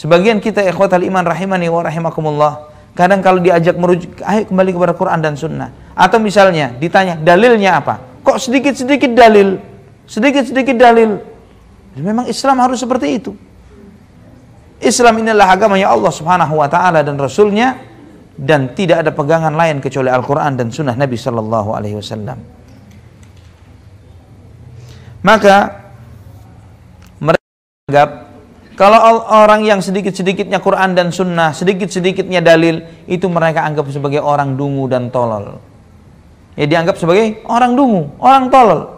Sebagian kita al iman rahimani wa rahimakumullah. Kadang kalau diajak merujuk, ayo kembali kepada Quran dan Sunnah. Atau misalnya ditanya, dalilnya apa? Kok sedikit-sedikit dalil? Sedikit-sedikit dalil. Memang Islam harus seperti itu. Islam inilah agama agamanya Allah subhanahu wa ta'ala dan Rasulnya. Dan tidak ada pegangan lain kecuali Al-Quran dan Sunnah Nabi Sallallahu Alaihi Wasallam. Maka mereka menganggap kalau orang yang sedikit-sedikitnya Quran dan Sunnah, sedikit-sedikitnya dalil, itu mereka anggap sebagai orang dungu dan tolol. Ya dianggap sebagai orang dungu, orang tolol.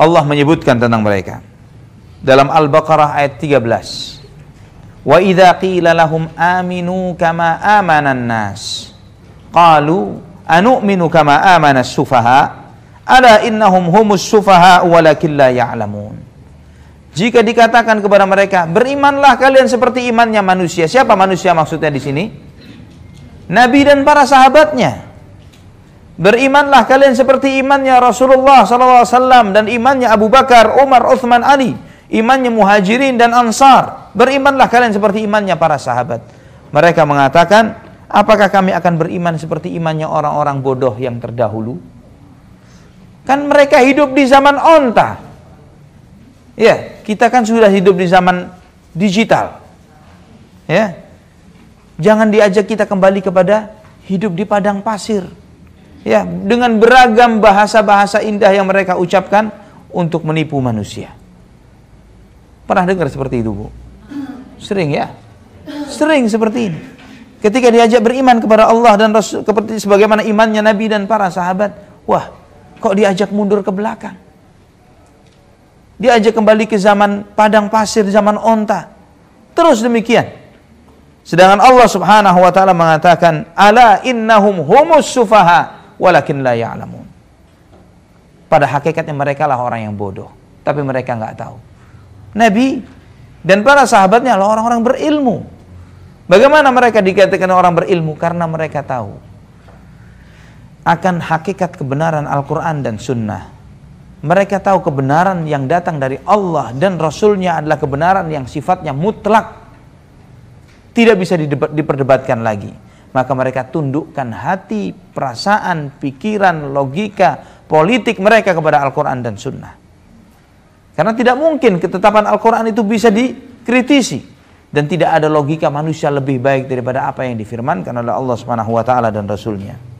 Allah menyebutkan tentang mereka dalam Al-Baqarah ayat 13. Wa idza qila lahum aminu kama an nas qalu anu'minu kama amana as-sufaha ala innahum humus sufaha walakin la ya'lamun. Jika dikatakan kepada mereka, berimanlah kalian seperti imannya manusia. Siapa manusia maksudnya di sini? Nabi dan para sahabatnya. Berimanlah kalian seperti imannya Rasulullah SAW dan imannya Abu Bakar, Umar, Uthman, Ali. Imannya Muhajirin dan Ansar. Berimanlah kalian seperti imannya para sahabat. Mereka mengatakan, apakah kami akan beriman seperti imannya orang-orang bodoh yang terdahulu? Kan mereka hidup di zaman onta. Ya, kita kan sudah hidup di zaman digital. Ya. Jangan diajak kita kembali kepada hidup di padang pasir. Ya, dengan beragam bahasa-bahasa indah yang mereka ucapkan untuk menipu manusia. Pernah dengar seperti itu, Bu? Sering ya? Sering seperti ini. Ketika diajak beriman kepada Allah dan Rasul seperti sebagaimana imannya Nabi dan para sahabat, wah, kok diajak mundur ke belakang? diajak kembali ke zaman padang pasir, zaman onta. Terus demikian. Sedangkan Allah Subhanahu wa taala mengatakan, "Ala innahum humus sufaha walakin la ya'lamun." Pada hakikatnya mereka lah orang yang bodoh, tapi mereka nggak tahu. Nabi dan para sahabatnya lah orang-orang berilmu. Bagaimana mereka dikatakan orang berilmu? Karena mereka tahu akan hakikat kebenaran Al-Quran dan Sunnah mereka tahu kebenaran yang datang dari Allah dan Rasulnya adalah kebenaran yang sifatnya mutlak tidak bisa diperdebatkan lagi maka mereka tundukkan hati perasaan, pikiran, logika politik mereka kepada Al-Quran dan Sunnah karena tidak mungkin ketetapan Al-Quran itu bisa dikritisi dan tidak ada logika manusia lebih baik daripada apa yang difirmankan oleh Allah SWT dan rasulnya.